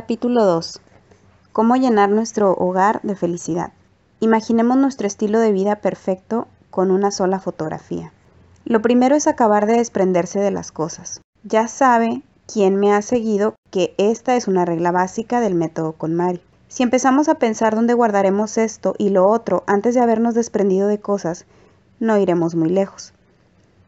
Capítulo 2. Cómo llenar nuestro hogar de felicidad. Imaginemos nuestro estilo de vida perfecto con una sola fotografía. Lo primero es acabar de desprenderse de las cosas. Ya sabe quien me ha seguido que esta es una regla básica del método con Mari. Si empezamos a pensar dónde guardaremos esto y lo otro antes de habernos desprendido de cosas, no iremos muy lejos.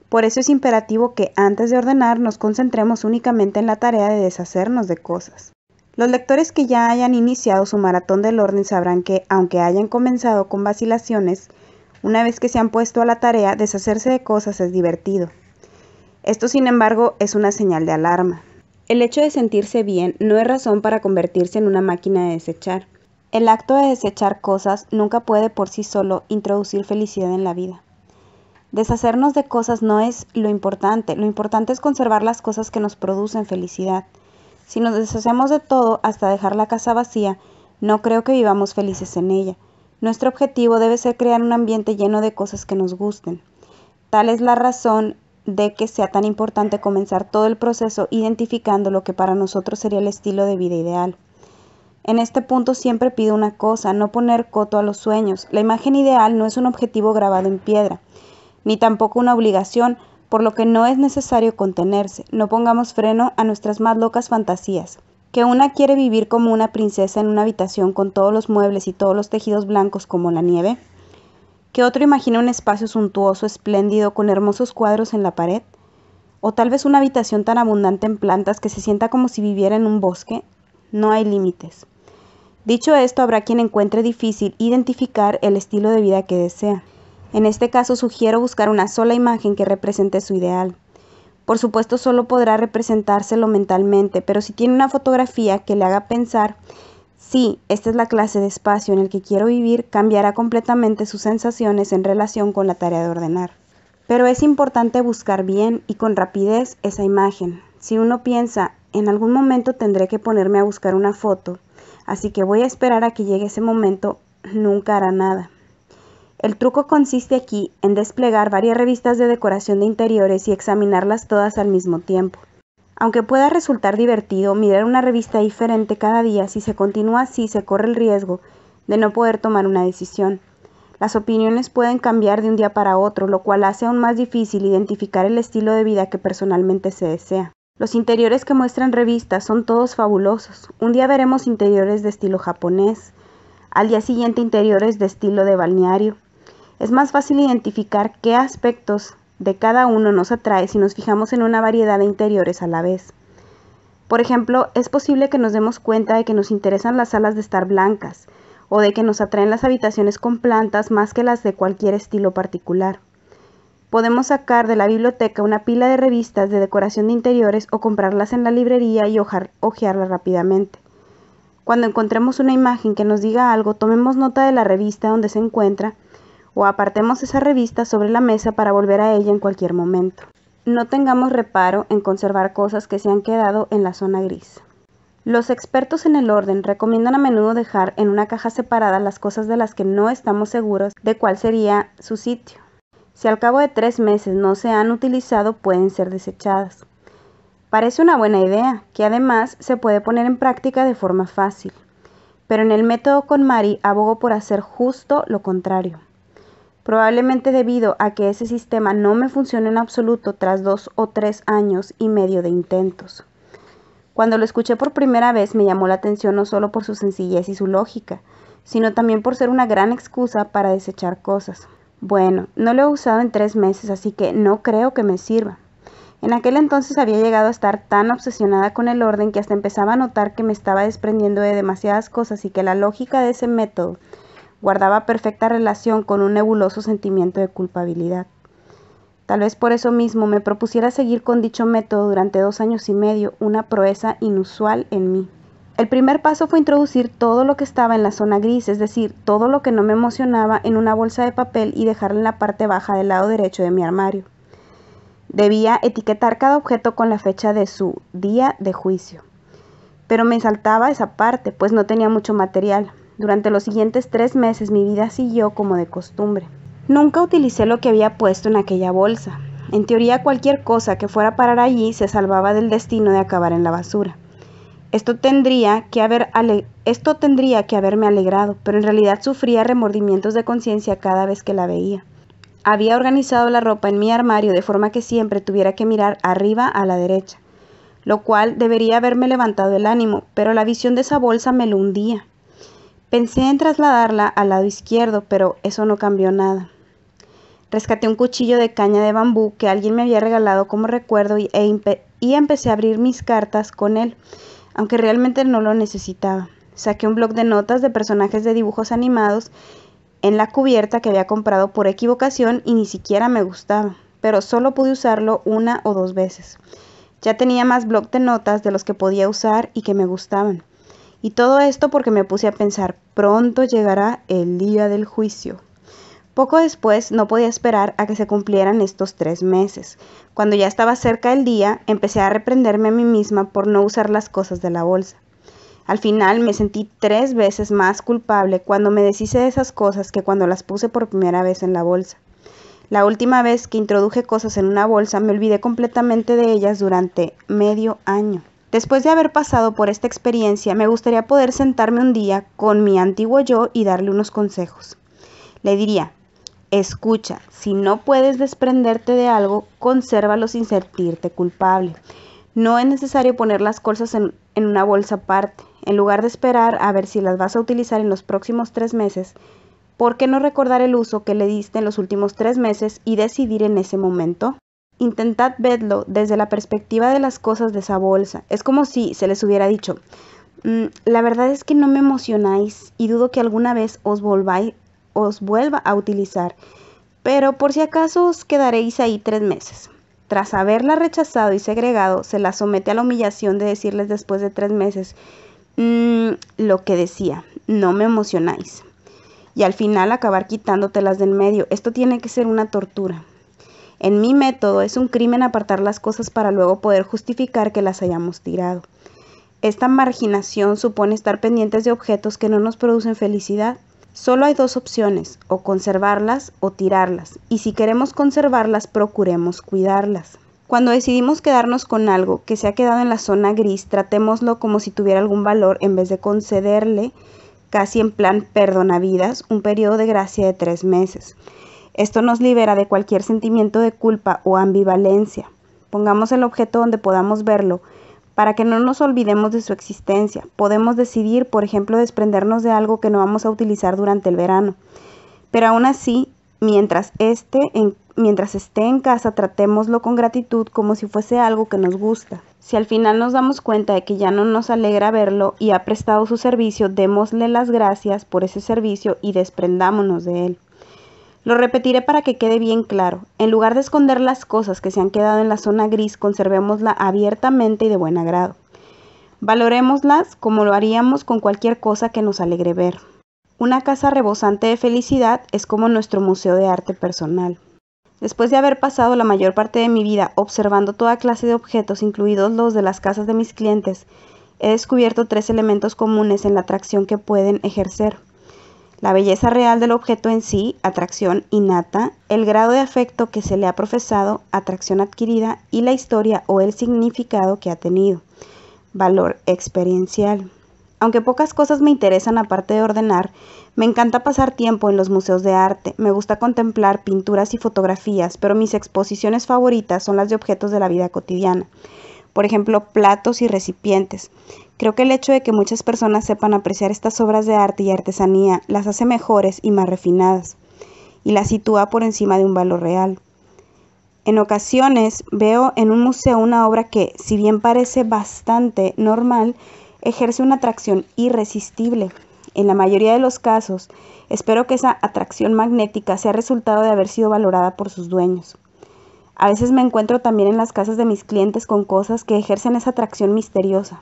Por eso es imperativo que antes de ordenar nos concentremos únicamente en la tarea de deshacernos de cosas. Los lectores que ya hayan iniciado su maratón del orden sabrán que, aunque hayan comenzado con vacilaciones, una vez que se han puesto a la tarea, deshacerse de cosas es divertido. Esto, sin embargo, es una señal de alarma. El hecho de sentirse bien no es razón para convertirse en una máquina de desechar. El acto de desechar cosas nunca puede por sí solo introducir felicidad en la vida. Deshacernos de cosas no es lo importante, lo importante es conservar las cosas que nos producen felicidad. Si nos deshacemos de todo hasta dejar la casa vacía, no creo que vivamos felices en ella. Nuestro objetivo debe ser crear un ambiente lleno de cosas que nos gusten. Tal es la razón de que sea tan importante comenzar todo el proceso identificando lo que para nosotros sería el estilo de vida ideal. En este punto siempre pido una cosa, no poner coto a los sueños. La imagen ideal no es un objetivo grabado en piedra, ni tampoco una obligación, por lo que no es necesario contenerse, no pongamos freno a nuestras más locas fantasías. Que una quiere vivir como una princesa en una habitación con todos los muebles y todos los tejidos blancos como la nieve. Que otro imagina un espacio suntuoso, espléndido, con hermosos cuadros en la pared. O tal vez una habitación tan abundante en plantas que se sienta como si viviera en un bosque. No hay límites. Dicho esto, habrá quien encuentre difícil identificar el estilo de vida que desea. En este caso sugiero buscar una sola imagen que represente su ideal. Por supuesto solo podrá representárselo mentalmente, pero si tiene una fotografía que le haga pensar, sí, esta es la clase de espacio en el que quiero vivir, cambiará completamente sus sensaciones en relación con la tarea de ordenar. Pero es importante buscar bien y con rapidez esa imagen. Si uno piensa, en algún momento tendré que ponerme a buscar una foto, así que voy a esperar a que llegue ese momento, nunca hará nada. El truco consiste aquí en desplegar varias revistas de decoración de interiores y examinarlas todas al mismo tiempo. Aunque pueda resultar divertido mirar una revista diferente cada día, si se continúa así se corre el riesgo de no poder tomar una decisión. Las opiniones pueden cambiar de un día para otro, lo cual hace aún más difícil identificar el estilo de vida que personalmente se desea. Los interiores que muestran revistas son todos fabulosos. Un día veremos interiores de estilo japonés, al día siguiente interiores de estilo de balneario, es más fácil identificar qué aspectos de cada uno nos atrae si nos fijamos en una variedad de interiores a la vez. Por ejemplo, es posible que nos demos cuenta de que nos interesan las salas de estar blancas o de que nos atraen las habitaciones con plantas más que las de cualquier estilo particular. Podemos sacar de la biblioteca una pila de revistas de decoración de interiores o comprarlas en la librería y hojearlas rápidamente. Cuando encontremos una imagen que nos diga algo, tomemos nota de la revista donde se encuentra o apartemos esa revista sobre la mesa para volver a ella en cualquier momento. No tengamos reparo en conservar cosas que se han quedado en la zona gris. Los expertos en el orden recomiendan a menudo dejar en una caja separada las cosas de las que no estamos seguros de cuál sería su sitio. Si al cabo de tres meses no se han utilizado, pueden ser desechadas. Parece una buena idea, que además se puede poner en práctica de forma fácil. Pero en el método con Mari abogo por hacer justo lo contrario probablemente debido a que ese sistema no me funciona en absoluto tras dos o tres años y medio de intentos. Cuando lo escuché por primera vez me llamó la atención no solo por su sencillez y su lógica, sino también por ser una gran excusa para desechar cosas. Bueno, no lo he usado en tres meses, así que no creo que me sirva. En aquel entonces había llegado a estar tan obsesionada con el orden que hasta empezaba a notar que me estaba desprendiendo de demasiadas cosas y que la lógica de ese método guardaba perfecta relación con un nebuloso sentimiento de culpabilidad. Tal vez por eso mismo me propusiera seguir con dicho método durante dos años y medio, una proeza inusual en mí. El primer paso fue introducir todo lo que estaba en la zona gris, es decir, todo lo que no me emocionaba en una bolsa de papel y dejarla en la parte baja del lado derecho de mi armario. Debía etiquetar cada objeto con la fecha de su día de juicio. Pero me saltaba esa parte, pues no tenía mucho material. Durante los siguientes tres meses mi vida siguió como de costumbre. Nunca utilicé lo que había puesto en aquella bolsa. En teoría cualquier cosa que fuera a parar allí se salvaba del destino de acabar en la basura. Esto tendría, que haber esto tendría que haberme alegrado, pero en realidad sufría remordimientos de conciencia cada vez que la veía. Había organizado la ropa en mi armario de forma que siempre tuviera que mirar arriba a la derecha, lo cual debería haberme levantado el ánimo, pero la visión de esa bolsa me lo hundía. Pensé en trasladarla al lado izquierdo, pero eso no cambió nada. Rescaté un cuchillo de caña de bambú que alguien me había regalado como recuerdo y, e y empecé a abrir mis cartas con él, aunque realmente no lo necesitaba. Saqué un bloc de notas de personajes de dibujos animados en la cubierta que había comprado por equivocación y ni siquiera me gustaba, pero solo pude usarlo una o dos veces. Ya tenía más bloc de notas de los que podía usar y que me gustaban. Y todo esto porque me puse a pensar, pronto llegará el día del juicio. Poco después no podía esperar a que se cumplieran estos tres meses. Cuando ya estaba cerca el día, empecé a reprenderme a mí misma por no usar las cosas de la bolsa. Al final me sentí tres veces más culpable cuando me deshice de esas cosas que cuando las puse por primera vez en la bolsa. La última vez que introduje cosas en una bolsa me olvidé completamente de ellas durante medio año. Después de haber pasado por esta experiencia, me gustaría poder sentarme un día con mi antiguo yo y darle unos consejos. Le diría, escucha, si no puedes desprenderte de algo, consérvalo sin sentirte culpable. No es necesario poner las cosas en, una bolsa aparte. En lugar de esperar a ver si las vas a utilizar en los próximos tres meses, ¿por qué no recordar el uso que le diste en los últimos tres meses y decidir en ese momento? Intentad verlo desde la perspectiva de las cosas de esa bolsa. Es como si se les hubiera dicho, mm, la verdad es que no me emocionáis y dudo que alguna vez os, volváis, os vuelva a utilizar, pero por si acaso os quedaréis ahí tres meses. Tras haberla rechazado y segregado, se la somete a la humillación de decirles después de tres meses mm, lo que decía, no me emocionáis. Y al final acabar quitándotelas del medio. Esto tiene que ser una tortura. En mi método es un crimen apartar las cosas para luego poder justificar que las hayamos tirado. Esta marginación supone estar pendientes de objetos que no nos producen felicidad. Solo hay dos opciones, o conservarlas o tirarlas, y si queremos conservarlas, procuremos cuidarlas. Cuando decidimos quedarnos con algo que se ha quedado en la zona gris, tratémoslo como si tuviera algún valor en vez de concederle, casi en plan perdonavidas, un periodo de gracia de tres meses. Esto nos libera de cualquier sentimiento de culpa o ambivalencia. Pongamos el objeto donde podamos verlo para que no nos olvidemos de su existencia. Podemos decidir, por ejemplo, desprendernos de algo que no vamos a utilizar durante el verano. Pero aún así, mientras, este mientras esté en casa, tratémoslo con gratitud como si fuese algo que nos gusta. Si al final nos damos cuenta de que ya no nos alegra verlo y ha prestado su servicio, démosle las gracias por ese servicio y desprendámonos de él. Lo repetiré para que quede bien claro. En lugar de esconder las cosas que se han quedado en la zona gris, conservémosla abiertamente y de buen agrado. Valorémoslas como lo haríamos con cualquier cosa que nos alegre ver. Una casa rebosante de felicidad es como nuestro museo de arte personal. Después de haber pasado la mayor parte de mi vida observando toda clase de objetos, incluidos los de las casas de mis clientes, he descubierto tres elementos comunes en la atracción que pueden ejercer la belleza real del objeto en sí, atracción innata, el grado de afecto que se le ha profesado, atracción adquirida, y la historia o el significado que ha tenido, valor experiencial. Aunque pocas cosas me interesan aparte de ordenar, me encanta pasar tiempo en los museos de arte, me gusta contemplar pinturas y fotografías, pero mis exposiciones favoritas son las de objetos de la vida cotidiana por ejemplo, platos y recipientes. Creo que el hecho de que muchas personas sepan apreciar estas obras de arte y artesanía las hace mejores y más refinadas, y las sitúa por encima de un valor real. En ocasiones veo en un museo una obra que, si bien parece bastante normal, ejerce una atracción irresistible. En la mayoría de los casos, espero que esa atracción magnética sea resultado de haber sido valorada por sus dueños. A veces me encuentro también en las casas de mis clientes con cosas que ejercen esa atracción misteriosa.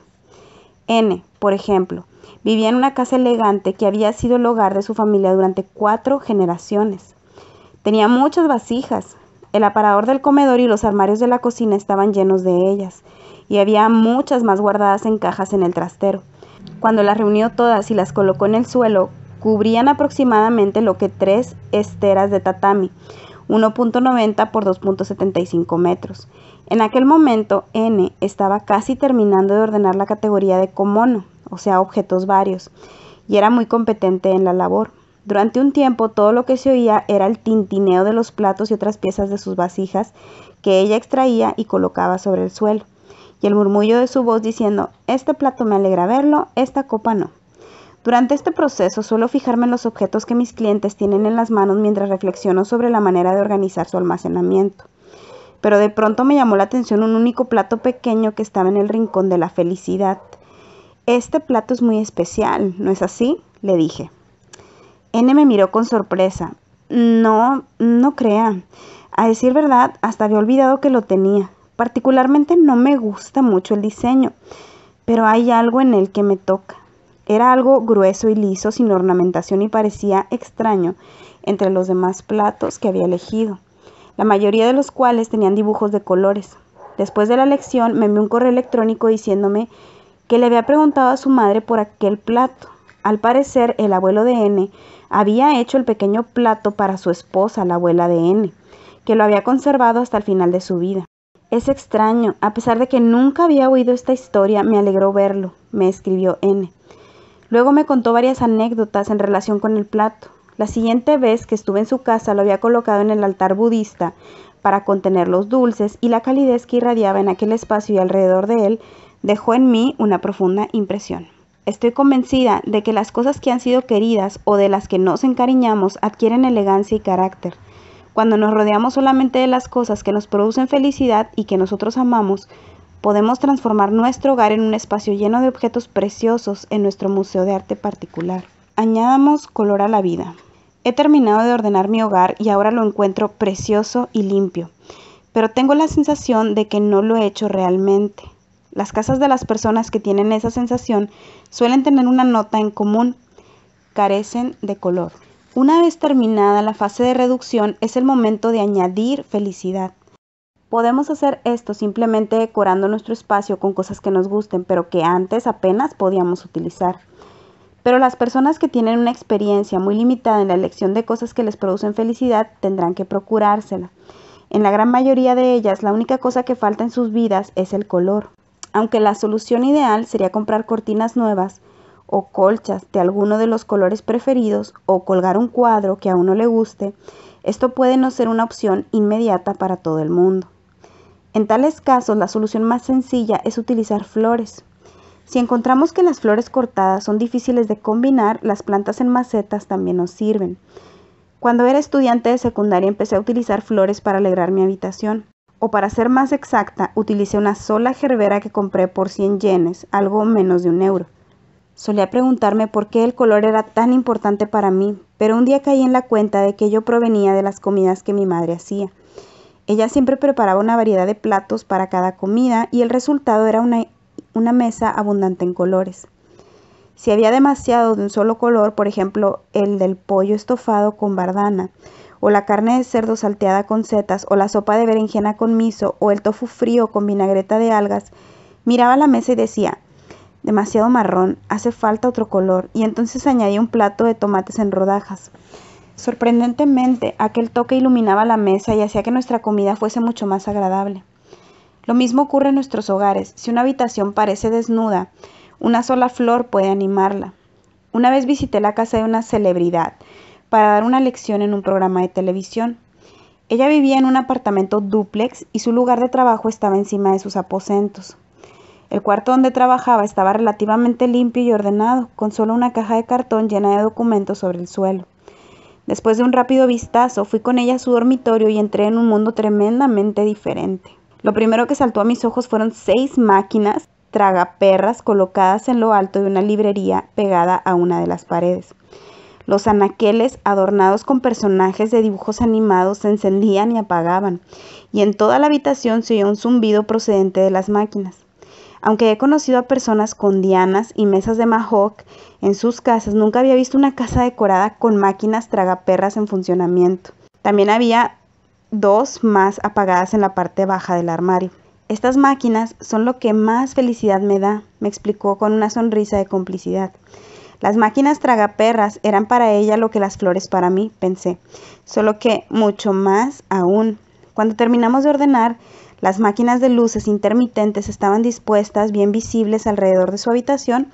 N, por ejemplo, vivía en una casa elegante que había sido el hogar de su familia durante cuatro generaciones. Tenía muchas vasijas. El aparador del comedor y los armarios de la cocina estaban llenos de ellas, y había muchas más guardadas en cajas en el trastero. Cuando las reunió todas y las colocó en el suelo, cubrían aproximadamente lo que tres esteras de tatami, 1.90 por 2.75 metros. En aquel momento, N estaba casi terminando de ordenar la categoría de comono, o sea, objetos varios, y era muy competente en la labor. Durante un tiempo todo lo que se oía era el tintineo de los platos y otras piezas de sus vasijas que ella extraía y colocaba sobre el suelo, y el murmullo de su voz diciendo, este plato me alegra verlo, esta copa no. Durante este proceso suelo fijarme en los objetos que mis clientes tienen en las manos mientras reflexiono sobre la manera de organizar su almacenamiento. Pero de pronto me llamó la atención un único plato pequeño que estaba en el rincón de la felicidad. Este plato es muy especial, ¿no es así? le dije. N me miró con sorpresa. No, no crea. A decir verdad, hasta había olvidado que lo tenía. Particularmente no me gusta mucho el diseño, pero hay algo en él que me toca. Era algo grueso y liso, sin ornamentación y parecía extraño entre los demás platos que había elegido, la mayoría de los cuales tenían dibujos de colores. Después de la lección me envió un correo electrónico diciéndome que le había preguntado a su madre por aquel plato. Al parecer, el abuelo de N había hecho el pequeño plato para su esposa, la abuela de N, que lo había conservado hasta el final de su vida. Es extraño, a pesar de que nunca había oído esta historia, me alegró verlo, me escribió N. Luego me contó varias anécdotas en relación con el plato. La siguiente vez que estuve en su casa lo había colocado en el altar budista para contener los dulces y la calidez que irradiaba en aquel espacio y alrededor de él dejó en mí una profunda impresión. Estoy convencida de que las cosas que han sido queridas o de las que nos encariñamos adquieren elegancia y carácter. Cuando nos rodeamos solamente de las cosas que nos producen felicidad y que nosotros amamos, Podemos transformar nuestro hogar en un espacio lleno de objetos preciosos en nuestro museo de arte particular. Añadamos color a la vida. He terminado de ordenar mi hogar y ahora lo encuentro precioso y limpio, pero tengo la sensación de que no lo he hecho realmente. Las casas de las personas que tienen esa sensación suelen tener una nota en común, carecen de color. Una vez terminada la fase de reducción es el momento de añadir felicidad. Podemos hacer esto simplemente decorando nuestro espacio con cosas que nos gusten, pero que antes apenas podíamos utilizar. Pero las personas que tienen una experiencia muy limitada en la elección de cosas que les producen felicidad tendrán que procurársela. En la gran mayoría de ellas, la única cosa que falta en sus vidas es el color. Aunque la solución ideal sería comprar cortinas nuevas o colchas de alguno de los colores preferidos o colgar un cuadro que a uno le guste, esto puede no ser una opción inmediata para todo el mundo. En tales casos, la solución más sencilla es utilizar flores. Si encontramos que las flores cortadas son difíciles de combinar, las plantas en macetas también nos sirven. Cuando era estudiante de secundaria empecé a utilizar flores para alegrar mi habitación. O para ser más exacta, utilicé una sola gerbera que compré por 100 yenes, algo menos de un euro. Solía preguntarme por qué el color era tan importante para mí, pero un día caí en la cuenta de que yo provenía de las comidas que mi madre hacía. Ella siempre preparaba una variedad de platos para cada comida y el resultado era una, mesa abundante en colores. Si había demasiado de un solo color, por ejemplo, el del pollo estofado con bardana, o la carne de cerdo salteada con setas, o la sopa de berenjena con miso, o el tofu frío con vinagreta de algas, miraba la mesa y decía, demasiado marrón, hace falta otro color, y entonces añadía un plato de tomates en rodajas. Sorprendentemente, aquel toque iluminaba la mesa y hacía que nuestra comida fuese mucho más agradable. Lo mismo ocurre en nuestros hogares. Si una habitación parece desnuda, una sola flor puede animarla. Una vez visité la casa de una celebridad para dar una lección en un programa de televisión. Ella vivía en un apartamento dúplex y su lugar de trabajo estaba encima de sus aposentos. El cuarto donde trabajaba estaba relativamente limpio y ordenado, con solo una caja de cartón llena de documentos sobre el suelo. Después de un rápido vistazo, fui con ella a su dormitorio y entré en un mundo tremendamente diferente. Lo primero que saltó a mis ojos fueron seis máquinas tragaperras colocadas en lo alto de una librería pegada a una de las paredes. Los anaqueles adornados con personajes de dibujos animados se encendían y apagaban, y en toda la habitación se oía un zumbido procedente de las máquinas. Aunque he conocido a personas con dianas y mesas de mahawk en sus casas, nunca había visto una casa decorada con máquinas tragaperras en funcionamiento. También había dos más apagadas en la parte baja del armario. Estas máquinas son lo que más felicidad me da, me explicó con una sonrisa de complicidad. Las máquinas tragaperras eran para ella lo que las flores para mí, pensé, solo que mucho más aún. Cuando terminamos de ordenar, las máquinas de luces intermitentes estaban dispuestas bien visibles alrededor de su habitación,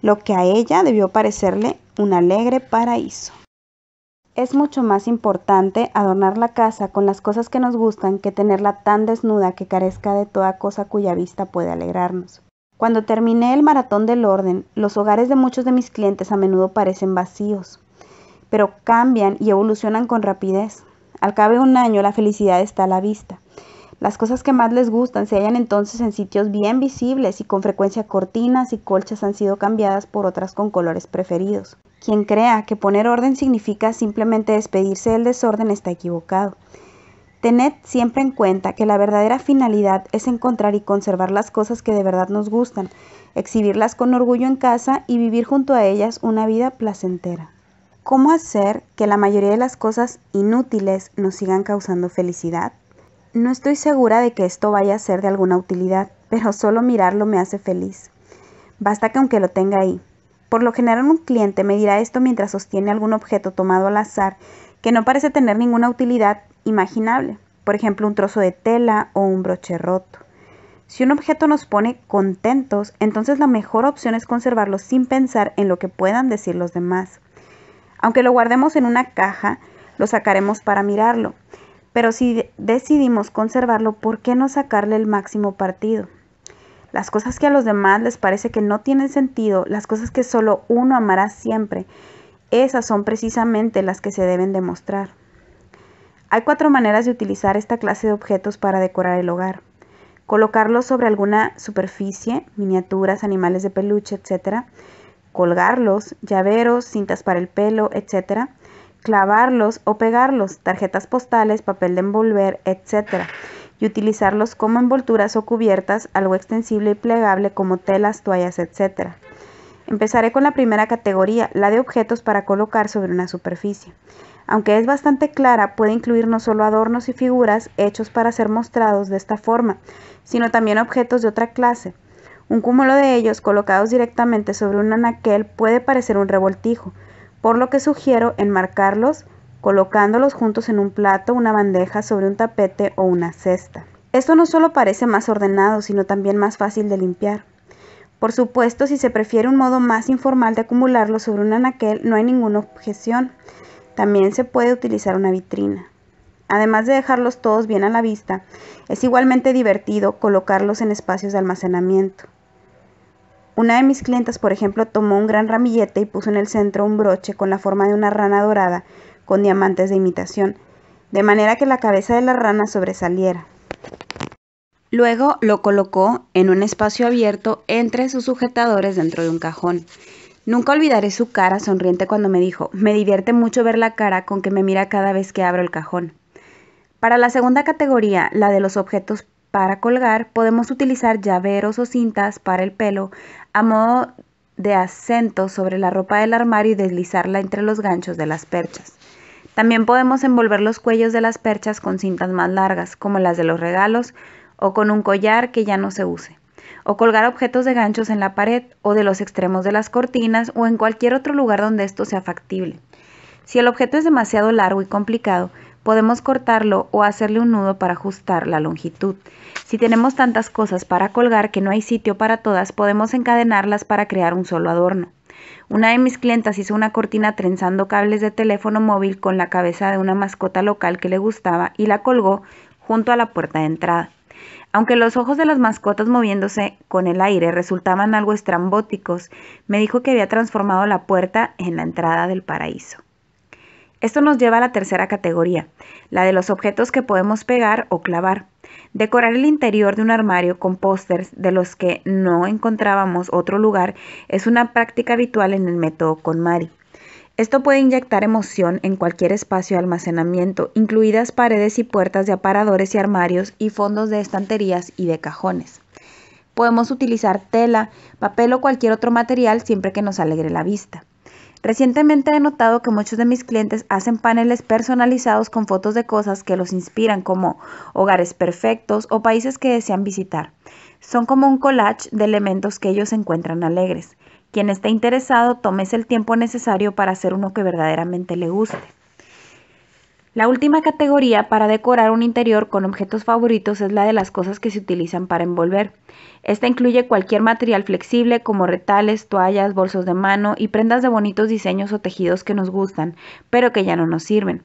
lo que a ella debió parecerle un alegre paraíso. Es mucho más importante adornar la casa con las cosas que nos gustan que tenerla tan desnuda que carezca de toda cosa cuya vista puede alegrarnos. Cuando terminé el maratón del orden, los hogares de muchos de mis clientes a menudo parecen vacíos, pero cambian y evolucionan con rapidez. Al cabo de un año la felicidad está a la vista. Las cosas que más les gustan se hallan entonces en sitios bien visibles y con frecuencia cortinas y colchas han sido cambiadas por otras con colores preferidos. Quien crea que poner orden significa simplemente despedirse del desorden está equivocado. Tened siempre en cuenta que la verdadera finalidad es encontrar y conservar las cosas que de verdad nos gustan, exhibirlas con orgullo en casa y vivir junto a ellas una vida placentera. ¿Cómo hacer que la mayoría de las cosas inútiles nos sigan causando felicidad? No estoy segura de que esto vaya a ser de alguna utilidad, pero solo mirarlo me hace feliz. Basta que aunque lo tenga ahí. Por lo general un cliente me dirá esto mientras sostiene algún objeto tomado al azar que no parece tener ninguna utilidad imaginable, por ejemplo un trozo de tela o un broche roto. Si un objeto nos pone contentos, entonces la mejor opción es conservarlo sin pensar en lo que puedan decir los demás. Aunque lo guardemos en una caja, lo sacaremos para mirarlo. Pero si decidimos conservarlo, ¿por qué no sacarle el máximo partido? Las cosas que a los demás les parece que no tienen sentido, las cosas que solo uno amará siempre, esas son precisamente las que se deben demostrar. Hay cuatro maneras de utilizar esta clase de objetos para decorar el hogar. Colocarlos sobre alguna superficie, miniaturas, animales de peluche, etc. Colgarlos, llaveros, cintas para el pelo, etc clavarlos o pegarlos, tarjetas postales, papel de envolver, etc. Y utilizarlos como envolturas o cubiertas, algo extensible y plegable como telas, toallas, etc. Empezaré con la primera categoría, la de objetos para colocar sobre una superficie. Aunque es bastante clara, puede incluir no solo adornos y figuras hechos para ser mostrados de esta forma, sino también objetos de otra clase. Un cúmulo de ellos colocados directamente sobre un anaquel puede parecer un revoltijo, por lo que sugiero enmarcarlos colocándolos juntos en un plato, una bandeja, sobre un tapete o una cesta. Esto no solo parece más ordenado, sino también más fácil de limpiar. Por supuesto, si se prefiere un modo más informal de acumularlos sobre un anaquel, no hay ninguna objeción. También se puede utilizar una vitrina. Además de dejarlos todos bien a la vista, es igualmente divertido colocarlos en espacios de almacenamiento. Una de mis clientas, por ejemplo, tomó un gran ramillete y puso en el centro un broche con la forma de una rana dorada con diamantes de imitación, de manera que la cabeza de la rana sobresaliera. Luego lo colocó en un espacio abierto entre sus sujetadores dentro de un cajón. Nunca olvidaré su cara sonriente cuando me dijo, me divierte mucho ver la cara con que me mira cada vez que abro el cajón. Para la segunda categoría, la de los objetos para colgar, podemos utilizar llaveros o cintas para el pelo, a modo de acento sobre la ropa del armario y deslizarla entre los ganchos de las perchas. También podemos envolver los cuellos de las perchas con cintas más largas, como las de los regalos, o con un collar que ya no se use, o colgar objetos de ganchos en la pared o de los extremos de las cortinas o en cualquier otro lugar donde esto sea factible. Si el objeto es demasiado largo y complicado, podemos cortarlo o hacerle un nudo para ajustar la longitud. Si tenemos tantas cosas para colgar que no hay sitio para todas, podemos encadenarlas para crear un solo adorno. Una de mis clientas hizo una cortina trenzando cables de teléfono móvil con la cabeza de una mascota local que le gustaba y la colgó junto a la puerta de entrada. Aunque los ojos de las mascotas moviéndose con el aire resultaban algo estrambóticos, me dijo que había transformado la puerta en la entrada del paraíso. Esto nos lleva a la tercera categoría, la de los objetos que podemos pegar o clavar. Decorar el interior de un armario con pósters de los que no encontrábamos otro lugar es una práctica habitual en el método Mari. Esto puede inyectar emoción en cualquier espacio de almacenamiento, incluidas paredes y puertas de aparadores y armarios y fondos de estanterías y de cajones. Podemos utilizar tela, papel o cualquier otro material siempre que nos alegre la vista. Recientemente he notado que muchos de mis clientes hacen paneles personalizados con fotos de cosas que los inspiran como hogares perfectos o países que desean visitar. Son como un collage de elementos que ellos encuentran alegres. Quien esté interesado, tómese el tiempo necesario para hacer uno que verdaderamente le guste. La última categoría para decorar un interior con objetos favoritos es la de las cosas que se utilizan para envolver. Esta incluye cualquier material flexible como retales, toallas, bolsos de mano y prendas de bonitos diseños o tejidos que nos gustan, pero que ya no nos sirven.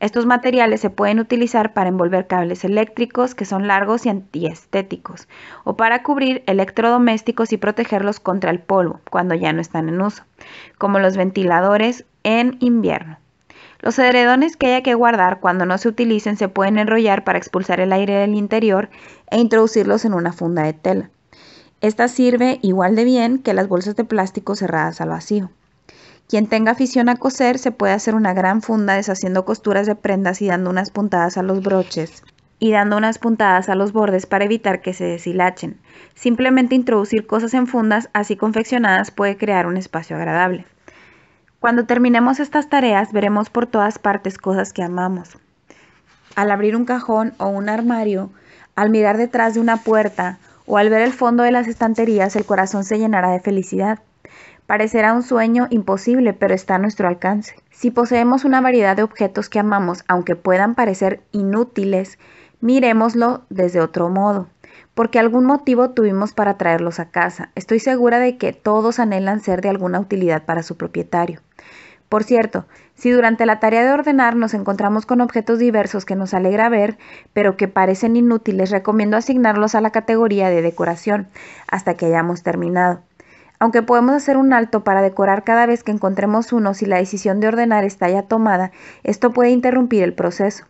Estos materiales se pueden utilizar para envolver cables eléctricos que son largos y antiestéticos, o para cubrir electrodomésticos y protegerlos contra el polvo cuando ya no están en uso, como los ventiladores en invierno. Los edredones que haya que guardar cuando no se utilicen se pueden enrollar para expulsar el aire del interior e introducirlos en una funda de tela. Esta sirve igual de bien que las bolsas de plástico cerradas al vacío. Quien tenga afición a coser se puede hacer una gran funda deshaciendo costuras de prendas y dando unas puntadas a los broches y dando unas puntadas a los bordes para evitar que se deshilachen. Simplemente introducir cosas en fundas así confeccionadas puede crear un espacio agradable. Cuando terminemos estas tareas veremos por todas partes cosas que amamos. Al abrir un cajón o un armario, al mirar detrás de una puerta o al ver el fondo de las estanterías, el corazón se llenará de felicidad. Parecerá un sueño imposible, pero está a nuestro alcance. Si poseemos una variedad de objetos que amamos, aunque puedan parecer inútiles, miremoslo desde otro modo porque algún motivo tuvimos para traerlos a casa. Estoy segura de que todos anhelan ser de alguna utilidad para su propietario. Por cierto, si durante la tarea de ordenar nos encontramos con objetos diversos que nos alegra ver, pero que parecen inútiles, recomiendo asignarlos a la categoría de decoración hasta que hayamos terminado. Aunque podemos hacer un alto para decorar cada vez que encontremos uno si la decisión de ordenar está ya tomada, esto puede interrumpir el proceso.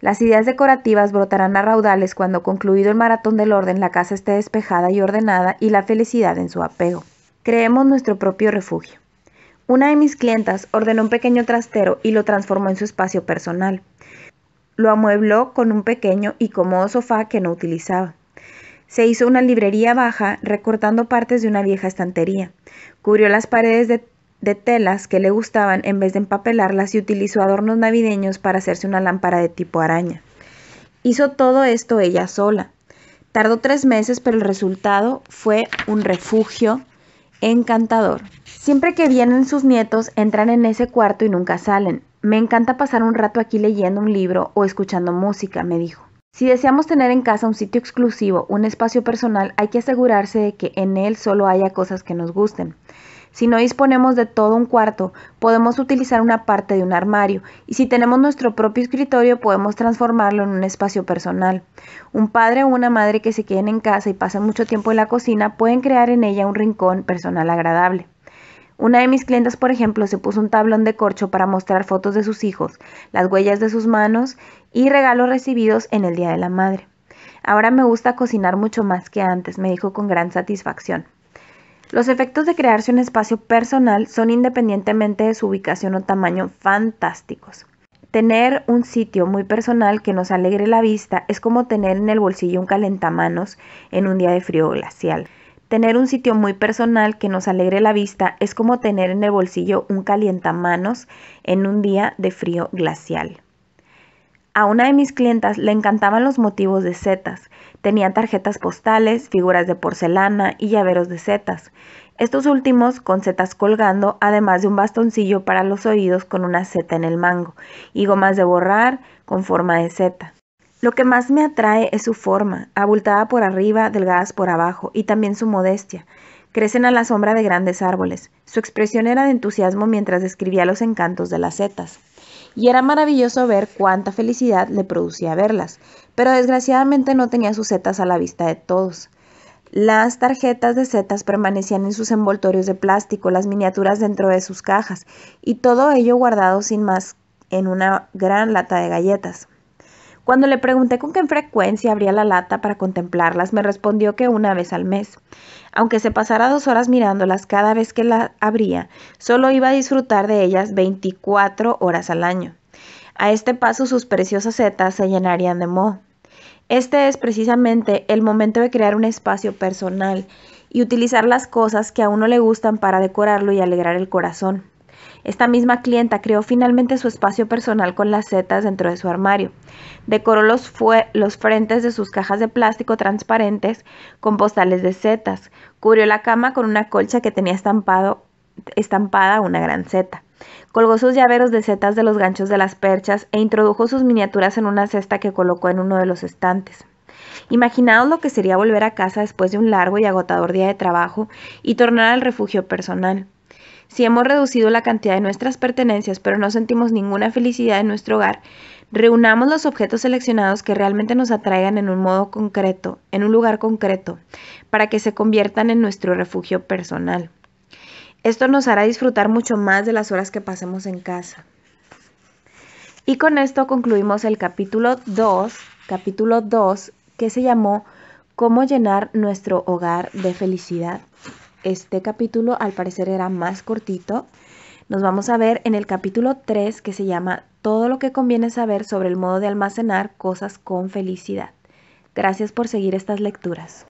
Las ideas decorativas brotarán a raudales cuando concluido el maratón del orden la casa esté despejada y ordenada y la felicidad en su apego. Creemos nuestro propio refugio. Una de mis clientas ordenó un pequeño trastero y lo transformó en su espacio personal. Lo amuebló con un pequeño y cómodo sofá que no utilizaba. Se hizo una librería baja recortando partes de una vieja estantería. Cubrió las paredes de de telas que le gustaban en vez de empapelarlas y utilizó adornos navideños para hacerse una lámpara de tipo araña. Hizo todo esto ella sola. Tardó tres meses, pero el resultado fue un refugio encantador. Siempre que vienen sus nietos, entran en ese cuarto y nunca salen. Me encanta pasar un rato aquí leyendo un libro o escuchando música, me dijo. Si deseamos tener en casa un sitio exclusivo, un espacio personal, hay que asegurarse de que en él solo haya cosas que nos gusten. Si no disponemos de todo un cuarto, podemos utilizar una parte de un armario y si tenemos nuestro propio escritorio podemos transformarlo en un espacio personal. Un padre o una madre que se queden en casa y pasan mucho tiempo en la cocina pueden crear en ella un rincón personal agradable. Una de mis clientes, por ejemplo, se puso un tablón de corcho para mostrar fotos de sus hijos, las huellas de sus manos y regalos recibidos en el Día de la Madre. Ahora me gusta cocinar mucho más que antes, me dijo con gran satisfacción. Los efectos de crearse un espacio personal son independientemente de su ubicación o tamaño fantásticos. Tener un sitio muy personal que nos alegre la vista es como tener en el bolsillo un calentamanos en un día de frío glacial. Tener un sitio muy personal que nos alegre la vista es como tener en el bolsillo un calentamanos en un día de frío glacial. A una de mis clientas le encantaban los motivos de setas. Tenía tarjetas postales, figuras de porcelana y llaveros de setas. Estos últimos con setas colgando, además de un bastoncillo para los oídos con una seta en el mango y gomas de borrar con forma de seta. Lo que más me atrae es su forma, abultada por arriba, delgadas por abajo, y también su modestia. Crecen a la sombra de grandes árboles. Su expresión era de entusiasmo mientras describía los encantos de las setas y era maravilloso ver cuánta felicidad le producía verlas, pero desgraciadamente no tenía sus setas a la vista de todos. Las tarjetas de setas permanecían en sus envoltorios de plástico, las miniaturas dentro de sus cajas, y todo ello guardado sin más en una gran lata de galletas. Cuando le pregunté con qué frecuencia abría la lata para contemplarlas, me respondió que una vez al mes. Aunque se pasara dos horas mirándolas cada vez que las abría, solo iba a disfrutar de ellas 24 horas al año. A este paso sus preciosas setas se llenarían de moho. Este es precisamente el momento de crear un espacio personal y utilizar las cosas que a uno le gustan para decorarlo y alegrar el corazón. Esta misma clienta creó finalmente su espacio personal con las setas dentro de su armario. Decoró los, los frentes de sus cajas de plástico transparentes con postales de setas. Cubrió la cama con una colcha que tenía estampado, estampada una gran seta. Colgó sus llaveros de setas de los ganchos de las perchas e introdujo sus miniaturas en una cesta que colocó en uno de los estantes. Imaginaos lo que sería volver a casa después de un largo y agotador día de trabajo y tornar al refugio personal. Si hemos reducido la cantidad de nuestras pertenencias pero no sentimos ninguna felicidad en nuestro hogar, reunamos los objetos seleccionados que realmente nos atraigan en un modo concreto, en un lugar concreto, para que se conviertan en nuestro refugio personal. Esto nos hará disfrutar mucho más de las horas que pasemos en casa. Y con esto concluimos el capítulo 2, capítulo 2, que se llamó Cómo llenar nuestro hogar de felicidad. Este capítulo al parecer era más cortito. Nos vamos a ver en el capítulo 3 que se llama Todo lo que conviene saber sobre el modo de almacenar cosas con felicidad. Gracias por seguir estas lecturas.